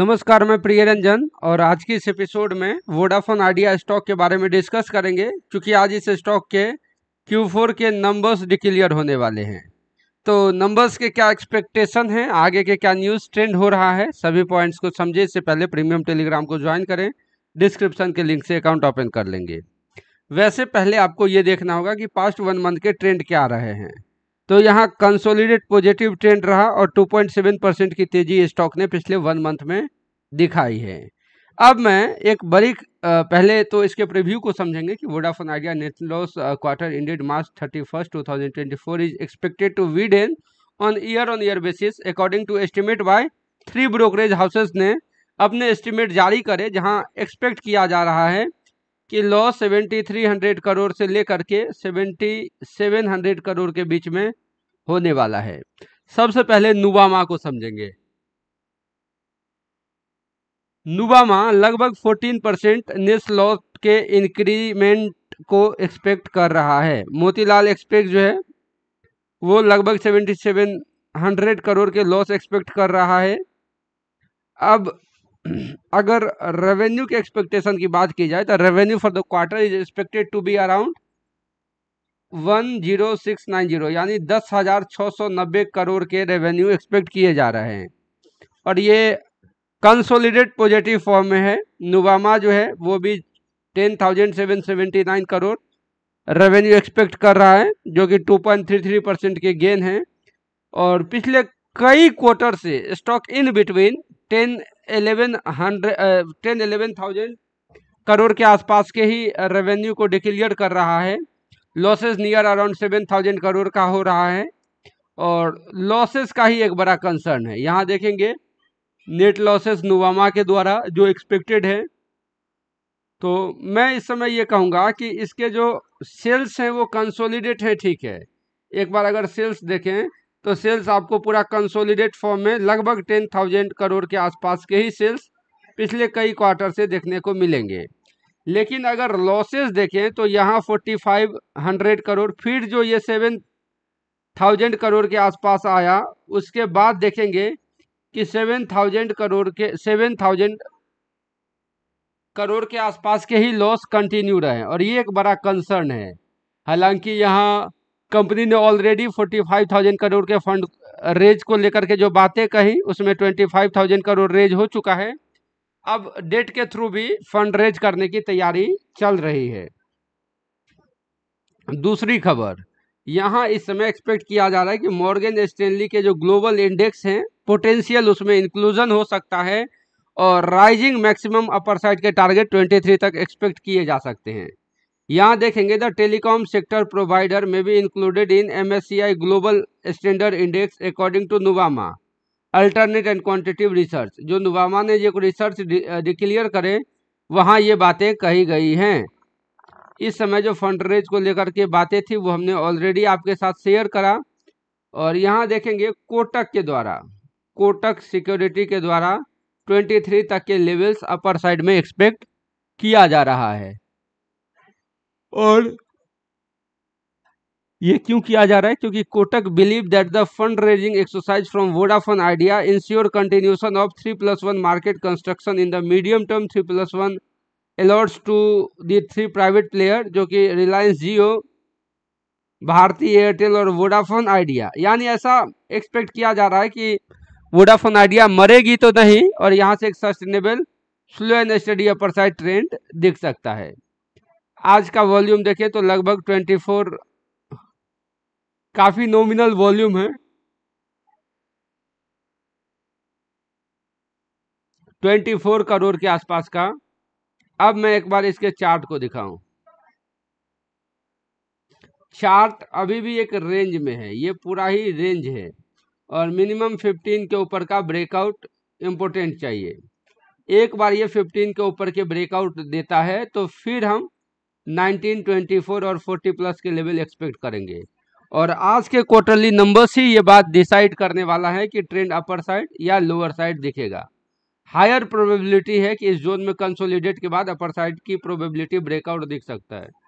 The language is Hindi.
नमस्कार मैं प्रिय रंजन और आज के इस एपिसोड में वोडाफोन आइडिया स्टॉक के बारे में डिस्कस करेंगे क्योंकि आज इस स्टॉक के Q4 के नंबर्स डिक्लियर होने वाले हैं तो नंबर्स के क्या एक्सपेक्टेशन हैं आगे के क्या न्यूज़ ट्रेंड हो रहा है सभी पॉइंट्स को समझे इससे पहले प्रीमियम टेलीग्राम को ज्वाइन करें डिस्क्रिप्शन के लिंक से अकाउंट ओपन कर लेंगे वैसे पहले आपको ये देखना होगा कि पास्ट वन मंथ के ट्रेंड क्या रहे हैं तो यहाँ कंसोलिडेट पॉजिटिव ट्रेंड रहा और 2.7 परसेंट की तेजी स्टॉक ने पिछले वन मंथ में दिखाई है अब मैं एक बड़ी पहले तो इसके प्रीव्यू को समझेंगे कि Vodafone Idea net loss quarter ended March thirty first two thousand twenty four is expected to widen on year on year basis according to estimate by three brokerage houses ने अपने एस्टिमेट जारी करे जहां एक्सपेक्ट किया जा रहा है कि loss seventy three hundred crore से लेकर के सेवेंटी सेवन हंड्रेड करोड़ के बीच में होने वाला है सबसे पहले नुबामा को समझेंगे नुबामा लगभग फोर्टीन परसेंट नेस लॉस के इंक्रीमेंट को एक्सपेक्ट कर रहा है मोतीलाल एक्सपेक्ट जो है वो लगभग सेवेंटी सेवन हंड्रेड करोड़ के लॉस एक्सपेक्ट कर रहा है अब अगर रेवेन्यू के एक्सपेक्टेशन की बात की जाए तो revenue for the quarter is expected to be around one zero six nine zero यानी दस हज़ार छः सौ नब्बे करोड़ के रेवेन्यू एक्सपेक्ट किए जा रहे हैं और ये कंसोलिडेट पॉजिटिव फॉर्म में है नुवामा जो है वो भी ten thousand seven seventy nine crore revenue expect कर रहा है जो कि two point three three percent के गेन है और पिछले कई क्वार्टर से stock in between ten eleven hundred ten eleven thousand crore के आसपास के ही रेवेन्यू को डिक्लियर कर रहा है losses near around seven thousand crore का हो रहा है और लॉसेस का ही एक बड़ा कंसर्न है यहाँ देखेंगे नेट लॉसेस नोवामा के द्वारा जो एक्सपेक्टेड है तो मैं इस समय ये कहूँगा कि इसके जो सेल्स हैं वो कंसोलिडेट हैं ठीक है एक बार अगर सेल्स देखें तो सेल्स आपको पूरा कंसोलिडेट फॉर्म में लगभग टेन थाउजेंड करोड़ के आसपास के ही सेल्स पिछले कई क्वार्टर से देखने को मिलेंगे लेकिन अगर लॉसेस देखें तो यहाँ फोर्टी फाइव हंड्रेड करोड़ फिर जो ये सेवन थाउजेंड करोड़ के आसपास आया उसके बाद देखेंगे कि सेवन थाउजेंड करोड़ के सेवन थाउजेंड करोड़ के आसपास के ही लॉस कंटिन्यू रहे और ये एक बड़ा कंसर्न है हालांकि यहाँ कंपनी ने ऑलरेडी 45,000 करोड़ के फंड रेज को लेकर के जो बातें कही उसमें 25,000 करोड़ रेज हो चुका है अब डेट के थ्रू भी फंड रेज करने की तैयारी चल रही है दूसरी खबर यहाँ इस समय एक्सपेक्ट किया जा रहा है कि मॉर्गन स्टेनली के जो ग्लोबल इंडेक्स हैं पोटेंशियल उसमें इंक्लूजन हो सकता है और राइजिंग मैक्सिमम अपर साइड के टारगेट 23 तक एक्सपेक्ट किए जा सकते हैं यहाँ देखेंगे द टेलीकॉम सेक्टर प्रोवाइडर में be included in M global standard index according to Nuvama alternate and quantitative research जो नुवामा ने जो रिसर्च डिक्लियर करे वहाँ ये बातें कही गई हैं इस समय जो फंड रेज को लेकर के बातें थी वो हमने ऑलरेडी आपके साथ शेयर करा और यहाँ देखेंगे कोटक के द्वारा कोटक सिक्योरिटी के द्वारा 23 तक के लेवल्स अपर साइड में एक्सपेक्ट किया जा रहा है और ये क्यों किया जा रहा है क्योंकि Kotak believe that the fund raising exercise from Vodafone Idea ensure continuation of three plus one market construction in the medium term three plus one allots to three three private player जो कि रिलायंस जियो भारतीय एयरटेल और वोडाफोन आइडिया यानी ऐसा एक्सपेक्ट किया जा रहा है कि वोडाफोन आइडिया मरेगी तो नहीं और यहाँ से एक sustainable slow and steady upper side trend दिख सकता है आज का वॉल्यूम देखिए तो लगभग ट्वेंटी फोर काफ़ी नॉमिनल वॉल्यूम है ट्वेंटी फोर करोड़ के आसपास का अब मैं एक बार इसके चार्ट को दिखाऊं चार्ट अभी भी एक रेंज में है ये पूरा ही रेंज है और मिनिमम फिफ्टीन के ऊपर का ब्रेकआउट इम्पोर्टेंट चाहिए एक बार ये फिफ्टीन के ऊपर के ब्रेकआउट देता है तो फिर हम ट्वेंटी फोर और 40 प्लस के लेवल एक्सपेक्ट करेंगे और आज के क्वार्टरली नंबर्स ही ये बात डिसाइड करने वाला है कि ट्रेंड अपर साइड या लोअर साइड दिखेगा हायर प्रोबेबिलिटी है कि इस जोन में कंसोलिडेट के बाद अपर साइड की प्रोबेबिलिटी ब्रेकआउट दिख सकता है